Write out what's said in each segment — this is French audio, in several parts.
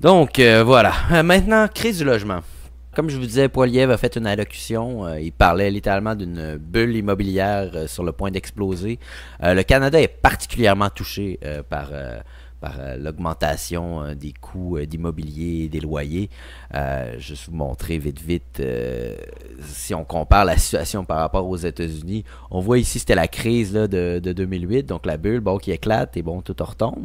Donc euh, voilà. Euh, maintenant, crise du logement. Comme je vous disais, Poiliev a fait une allocution. Euh, il parlait littéralement d'une bulle immobilière sur le point d'exploser. le Canada est particulièrement touché par, l'augmentation des coûts d'immobilier et des loyers. je vais vous montrer vite, vite, si on compare la situation par rapport aux États-Unis. On voit ici, c'était la crise de, de, 2008, donc la bulle bon, qui éclate et bon, tout retombe.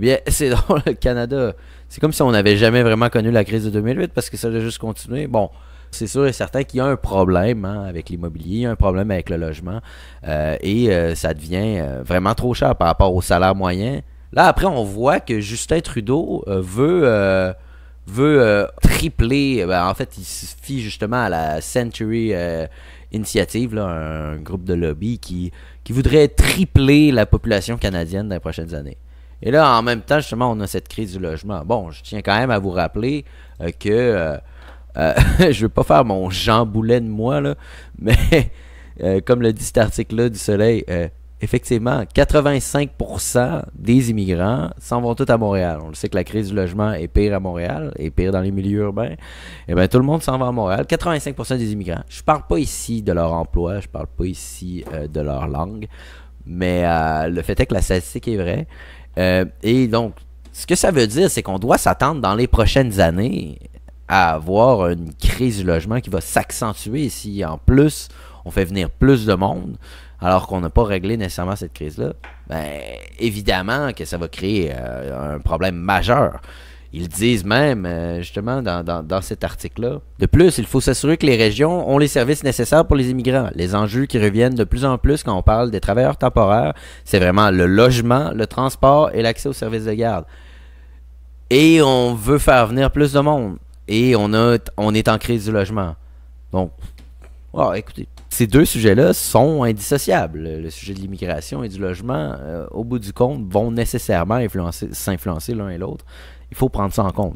Eh bien, c'est dans le Canada, c'est comme si on n'avait jamais vraiment connu la crise de 2008 parce que ça a juste continué. Bon, c'est sûr et certain qu'il y a un problème hein, avec l'immobilier, il y a un problème avec le logement euh, et euh, ça devient euh, vraiment trop cher par rapport au salaire moyen. Là, après, on voit que Justin Trudeau veut, veut tripler. Ben, en fait, il se fie justement à la Century Initiative, un, groupe de lobby qui, qui voudrait tripler la population canadienne dans les prochaines années. Et là, en même temps, justement, on a cette crise du logement. Bon, je tiens quand même à vous rappeler euh, que euh, euh, je veux pas faire mon jamboulet de moi, là, mais comme le dit cet article-là du Soleil, effectivement, 85% des immigrants s'en vont tous à Montréal. On le sait que la crise du logement est pire à Montréal, est pire dans les milieux urbains. Eh bien, tout le monde s'en va à Montréal. 85% des immigrants. Je parle pas ici de leur emploi, je parle pas ici de leur langue, mais le fait est que la statistique est vraie. Euh, et donc, ce que ça veut dire, c'est qu'on doit s'attendre dans les prochaines années à avoir une crise du logement qui va s'accentuer si en plus on fait venir plus de monde alors qu'on n'a pas réglé nécessairement cette crise-là. Ben, évidemment que ça va créer euh, un problème majeur. Ils disent même, euh, justement, dans, cet article-là. De plus, il faut s'assurer que les régions ont les services nécessaires pour les immigrants. Les enjeux qui reviennent de plus en plus quand on parle des travailleurs temporaires, c'est vraiment le logement, le transport et l'accès aux services de garde. Et on veut faire venir plus de monde. Et on, a, on est en crise du logement. Donc, oh, écoutez, ces deux sujets-là sont indissociables. Le sujet de l'immigration et du logement, euh, au bout du compte, vont nécessairement s'influencer l'un et l'autre. Il faut prendre ça en compte.